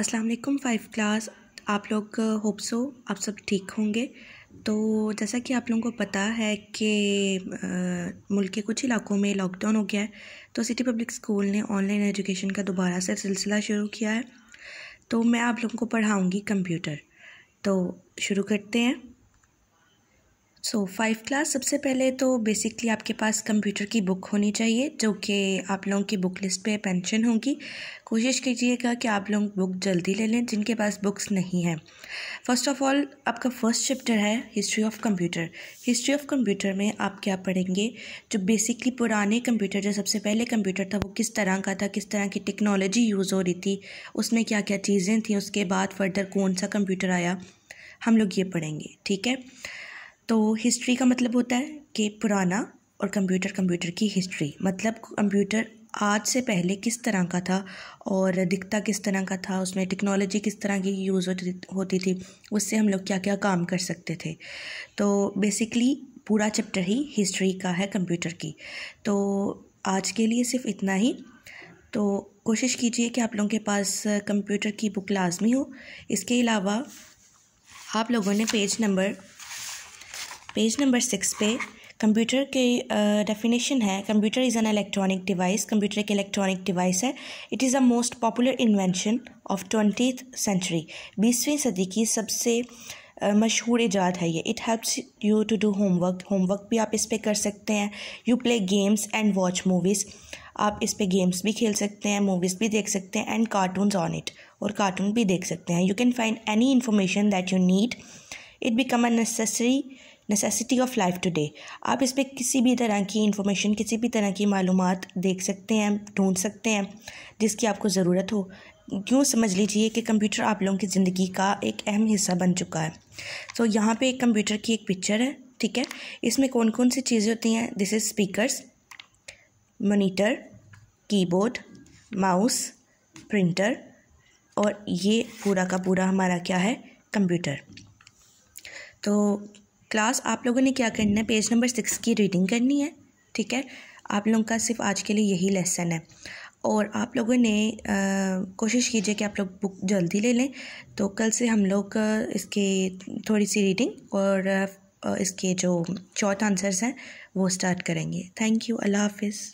अस्सलाम वालेकुम five class आप लोग होप uh, सो आप सब ठीक होंगे तो जैसा कि आप लोगों को पता है कि uh, मुल्क के कुछ इलाकों में लॉकडाउन हो गया है तो सिटी पब्लिक स्कूल ने ऑनलाइन एजुकेशन का दोबारा से सिलसिला शुरू किया है तो मैं आप लोगों को पढ़ाऊँगी कंप्यूटर तो शुरू करते हैं सो फाइव क्लास सबसे पहले तो बेसिकली आपके पास कंप्यूटर की बुक होनी चाहिए जो कि आप लोगों की बुक लिस्ट पे पेंशन होगी कोशिश कीजिएगा कि आप लोग बुक जल्दी ले लें जिनके पास बुक्स नहीं हैं फर्स्ट ऑफ ऑल आपका फर्स्ट चैप्टर है history of computer history of computer में आप क्या पढ़ेंगे जो बेसिकली पुराने कंप्यूटर जो सबसे पहले कंप्यूटर था वो किस तरह का था किस तरह की टेक्नोलॉजी यूज़ हो रही थी उसमें क्या क्या चीज़ें थी उसके बाद फर्दर कौन सा कंप्यूटर आया हम लोग ये पढ़ेंगे ठीक है तो हिस्ट्री का मतलब होता है कि पुराना और कंप्यूटर कंप्यूटर की हिस्ट्री मतलब कंप्यूटर आज से पहले किस तरह का था और दिखता किस तरह का था उसमें टेक्नोलॉजी किस तरह की यूज़ होती होती थी उससे हम लोग क्या क्या काम कर सकते थे तो बेसिकली पूरा चैप्टर ही हिस्ट्री का है कंप्यूटर की तो आज के लिए सिर्फ इतना ही तो कोशिश कीजिए कि आप लोगों के पास कंप्यूटर की बुक लाजमी हो इसके अलावा आप लोगों ने page number page number six पे कंप्यूटर के डेफिनेशन है computer is an electronic device computer एक इलेक्ट्रॉनिक डिवाइस है it is the most popular invention of twenty century बीसवीं सदी की सबसे मशहूर इजाद है ये it helps you to do homework homework भी आप इस पर कर सकते हैं you play games and watch movies आप इस पर गेम्स भी खेल सकते हैं मूवीज़ भी देख सकते हैं एंड कार्टून ऑन इट और कार्टून भी देख सकते हैं you can find any information that you need it become a necessary necessity of life today आप इस पर किसी भी तरह की इंफॉर्मेशन किसी भी तरह की मालूम देख सकते हैं ढूंढ सकते हैं जिसकी आपको ज़रूरत हो क्यों समझ लीजिए कि कंप्यूटर आप लोगों की ज़िंदगी का एक अहम हिस्सा बन चुका है सो so, यहाँ पे एक कंप्यूटर की एक पिक्चर है ठीक है इसमें कौन कौन सी चीज़ें होती हैं this is speakers monitor keyboard mouse printer और ये पूरा का पूरा हमारा क्या है कंप्यूटर तो क्लास आप लोगों ने क्या करना है पेज नंबर सिक्स की रीडिंग करनी है ठीक है आप लोगों का सिर्फ आज के लिए यही लेसन है और आप लोगों ने कोशिश कीजिए कि आप लोग बुक जल्दी ले लें तो कल से हम लोग इसके थोड़ी सी रीडिंग और इसके जो शॉर्ट आंसर्स हैं वो स्टार्ट करेंगे थैंक यू अल्लाह हाफिज़